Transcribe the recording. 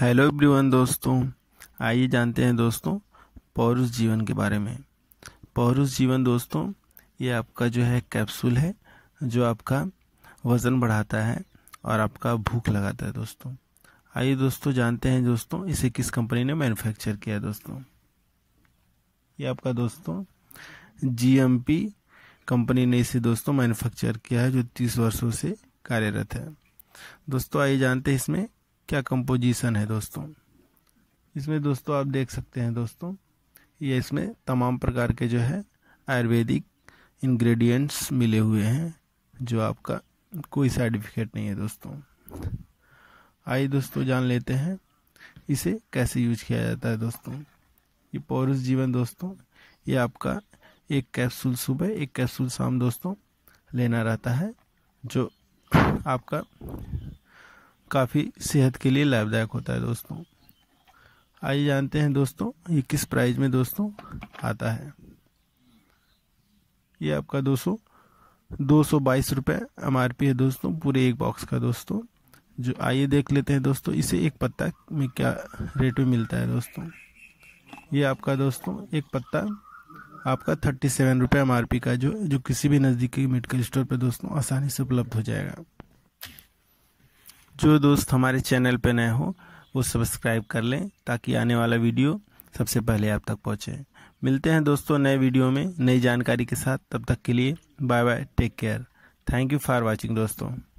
hello everyone दोस्तों आइए जानते हैं दोस्तों पौरुष जीवन के बारे में पौरुष जीवन दोस्तों ये आपका जो है कैप्सूल है जो आपका वज़न बढ़ाता है और आपका भूख लगाता है दोस्तों आइए दोस्तों जानते हैं दोस्तों इसे किस कंपनी ने मैन्युफैक्चर किया दोस्तों ये आपका दोस्तों जीएमपी कंपनी ने इसे दोस्तों मैन्युफैक्चर किया है जो तीस वर्षों से कार्यरत है दोस्तों आइए जानते हैं इसमें क्या कंपोजिशन है दोस्तों इसमें दोस्तों आप देख सकते हैं दोस्तों ये इसमें तमाम प्रकार के जो है आयुर्वेदिक इंग्रेडिएंट्स मिले हुए हैं जो आपका कोई साइड इफेक्ट नहीं है दोस्तों आइए दोस्तों जान लेते हैं इसे कैसे यूज किया जाता है दोस्तों ये पौरुष जीवन दोस्तों ये आपका एक कैप्सूल सुबह एक कैप्सूल शाम दोस्तों लेना रहता है जो आपका काफ़ी सेहत के लिए लाभदायक होता है दोस्तों आइए जानते हैं दोस्तों ये किस प्राइस में दोस्तों आता है ये आपका दो सौ दो सौ बाईस रुपये एम है दोस्तों पूरे एक बॉक्स का दोस्तों जो आइए देख लेते हैं दोस्तों इसे एक पत्ता में क्या रेट में मिलता है दोस्तों ये आपका दोस्तों एक पत्ता आपका थर्टी सेवन रुपये एम का जो जो किसी भी नज़दीकी मेडिकल स्टोर पर दोस्तों आसानी से उपलब्ध हो जाएगा जो दोस्त हमारे चैनल पर नए हो वो सब्सक्राइब कर लें ताकि आने वाला वीडियो सबसे पहले आप तक पहुँचे मिलते हैं दोस्तों नए वीडियो में नई जानकारी के साथ तब तक के लिए bye bye take care thank you for watching दोस्तों